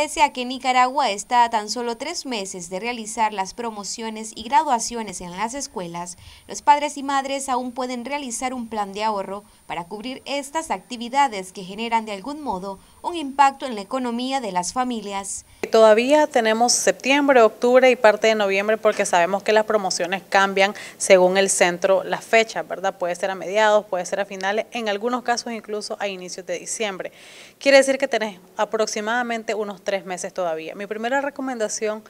Pese a que Nicaragua está a tan solo tres meses de realizar las promociones y graduaciones en las escuelas, los padres y madres aún pueden realizar un plan de ahorro para cubrir estas actividades que generan de algún modo un impacto en la economía de las familias. Todavía tenemos septiembre, octubre y parte de noviembre porque sabemos que las promociones cambian según el centro las fechas, ¿verdad? Puede ser a mediados, puede ser a finales, en algunos casos incluso a inicios de diciembre. Quiere decir que tenés aproximadamente unos tres meses todavía. Mi primera recomendación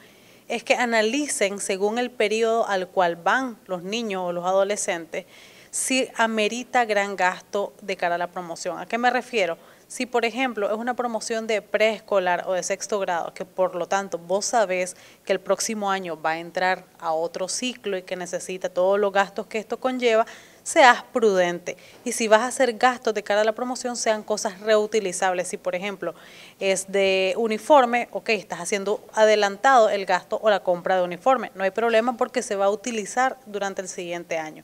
es que analicen según el periodo al cual van los niños o los adolescentes si amerita gran gasto de cara a la promoción. ¿A qué me refiero? Si, por ejemplo, es una promoción de preescolar o de sexto grado, que por lo tanto vos sabés que el próximo año va a entrar a otro ciclo y que necesita todos los gastos que esto conlleva, seas prudente. Y si vas a hacer gastos de cara a la promoción, sean cosas reutilizables. Si, por ejemplo, es de uniforme, ok, estás haciendo adelantado el gasto o la compra de uniforme. No hay problema porque se va a utilizar durante el siguiente año.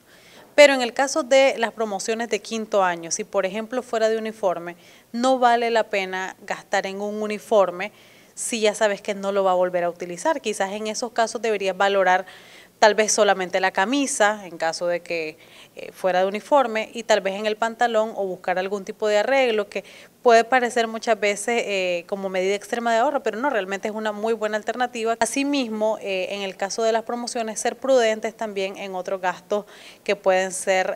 Pero en el caso de las promociones de quinto año, si por ejemplo fuera de uniforme, no vale la pena gastar en un uniforme si ya sabes que no lo va a volver a utilizar. Quizás en esos casos deberías valorar tal vez solamente la camisa en caso de que eh, fuera de uniforme y tal vez en el pantalón o buscar algún tipo de arreglo que puede parecer muchas veces eh, como medida extrema de ahorro, pero no, realmente es una muy buena alternativa. Asimismo, eh, en el caso de las promociones, ser prudentes también en otros gastos que pueden ser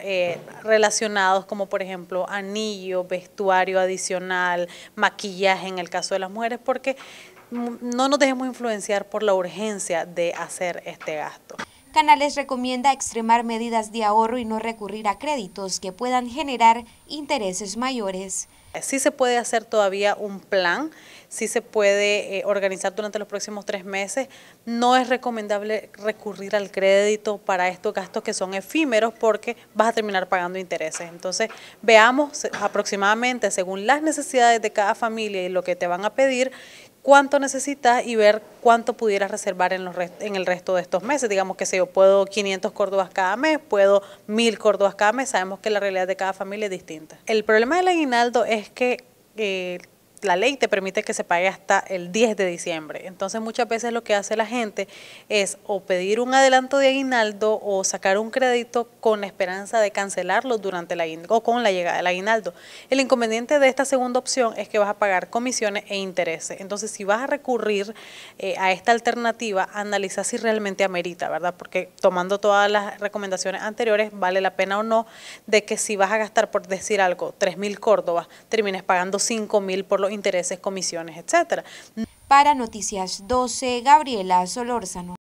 relacionados como por ejemplo anillo, vestuario adicional, maquillaje en el caso de las mujeres, porque mm, no nos dejemos influenciar por la urgencia de hacer este gasto. Canales recomienda extremar medidas de ahorro y no recurrir a créditos que puedan generar intereses mayores. Si se puede hacer todavía un plan, si se puede eh, organizar durante los próximos tres meses. No es recomendable recurrir al crédito para estos gastos que son efímeros porque vas a terminar pagando intereses. Entonces veamos aproximadamente según las necesidades de cada familia y lo que te van a pedir, cuánto necesitas y ver cuánto pudieras reservar en, los en el resto de estos meses. Digamos que si yo puedo 500 córdobas cada mes, puedo 1000 córdobas cada mes, sabemos que la realidad de cada familia es distinta. El problema del aguinaldo es que eh, la ley te permite que se pague hasta el 10 de diciembre. Entonces muchas veces lo que hace la gente es o pedir un adelanto de aguinaldo o sacar un crédito con la esperanza de cancelarlo durante la o con la llegada del aguinaldo. El inconveniente de esta segunda opción es que vas a pagar comisiones e intereses. Entonces si vas a recurrir eh, a esta alternativa, analiza si realmente amerita, ¿verdad? Porque tomando todas las recomendaciones anteriores, vale la pena o no de que si vas a gastar, por decir algo, 3.000 Córdobas, termines pagando 5.000 por lo intereses, comisiones, etcétera. Para Noticias 12, Gabriela Solórzano.